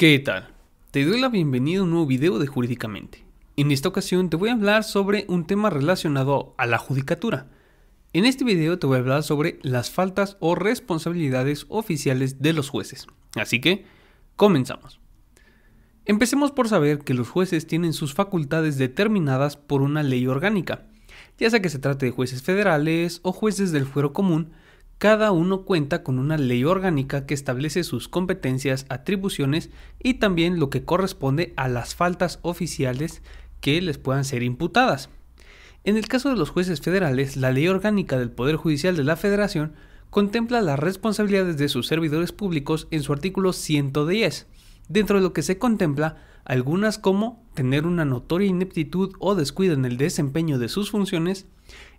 ¿Qué tal? Te doy la bienvenida a un nuevo video de Jurídicamente. En esta ocasión te voy a hablar sobre un tema relacionado a la judicatura. En este video te voy a hablar sobre las faltas o responsabilidades oficiales de los jueces. Así que, comenzamos. Empecemos por saber que los jueces tienen sus facultades determinadas por una ley orgánica, ya sea que se trate de jueces federales o jueces del fuero común, cada uno cuenta con una ley orgánica que establece sus competencias, atribuciones y también lo que corresponde a las faltas oficiales que les puedan ser imputadas. En el caso de los jueces federales, la ley orgánica del Poder Judicial de la Federación contempla las responsabilidades de sus servidores públicos en su artículo 110. Dentro de lo que se contempla algunas como tener una notoria ineptitud o descuido en el desempeño de sus funciones,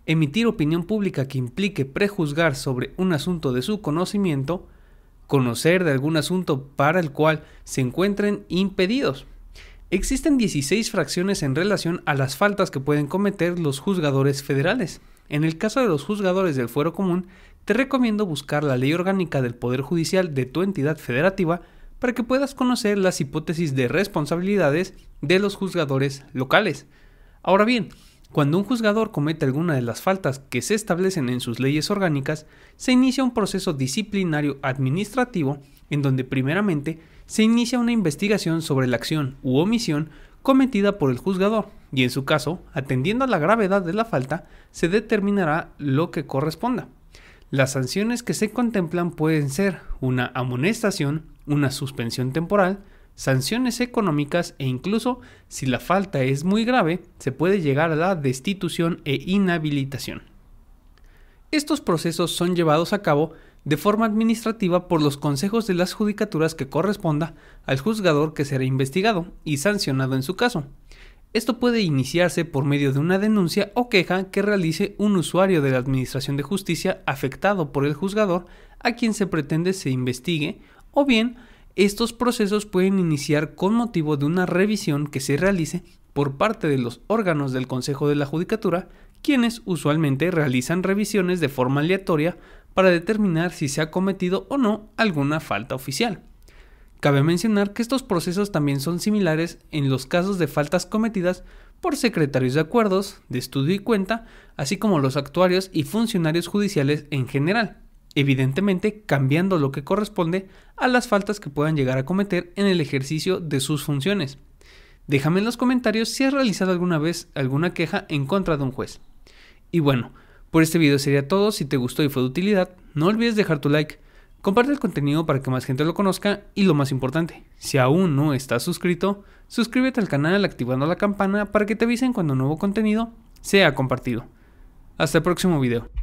emitir opinión pública que implique prejuzgar sobre un asunto de su conocimiento, conocer de algún asunto para el cual se encuentren impedidos. Existen 16 fracciones en relación a las faltas que pueden cometer los juzgadores federales. En el caso de los juzgadores del fuero común, te recomiendo buscar la ley orgánica del Poder Judicial de tu entidad federativa para que puedas conocer las hipótesis de responsabilidades de los juzgadores locales. Ahora bien, cuando un juzgador comete alguna de las faltas que se establecen en sus leyes orgánicas, se inicia un proceso disciplinario administrativo en donde primeramente se inicia una investigación sobre la acción u omisión cometida por el juzgador y en su caso, atendiendo a la gravedad de la falta, se determinará lo que corresponda. Las sanciones que se contemplan pueden ser una amonestación, una suspensión temporal, sanciones económicas e incluso, si la falta es muy grave, se puede llegar a la destitución e inhabilitación. Estos procesos son llevados a cabo de forma administrativa por los consejos de las judicaturas que corresponda al juzgador que será investigado y sancionado en su caso. Esto puede iniciarse por medio de una denuncia o queja que realice un usuario de la Administración de Justicia afectado por el juzgador a quien se pretende se investigue o bien estos procesos pueden iniciar con motivo de una revisión que se realice por parte de los órganos del Consejo de la Judicatura, quienes usualmente realizan revisiones de forma aleatoria para determinar si se ha cometido o no alguna falta oficial. Cabe mencionar que estos procesos también son similares en los casos de faltas cometidas por secretarios de acuerdos, de estudio y cuenta, así como los actuarios y funcionarios judiciales en general evidentemente cambiando lo que corresponde a las faltas que puedan llegar a cometer en el ejercicio de sus funciones. Déjame en los comentarios si has realizado alguna vez alguna queja en contra de un juez. Y bueno, por este video sería todo, si te gustó y fue de utilidad, no olvides dejar tu like, comparte el contenido para que más gente lo conozca y lo más importante, si aún no estás suscrito, suscríbete al canal activando la campana para que te avisen cuando nuevo contenido sea compartido. Hasta el próximo video.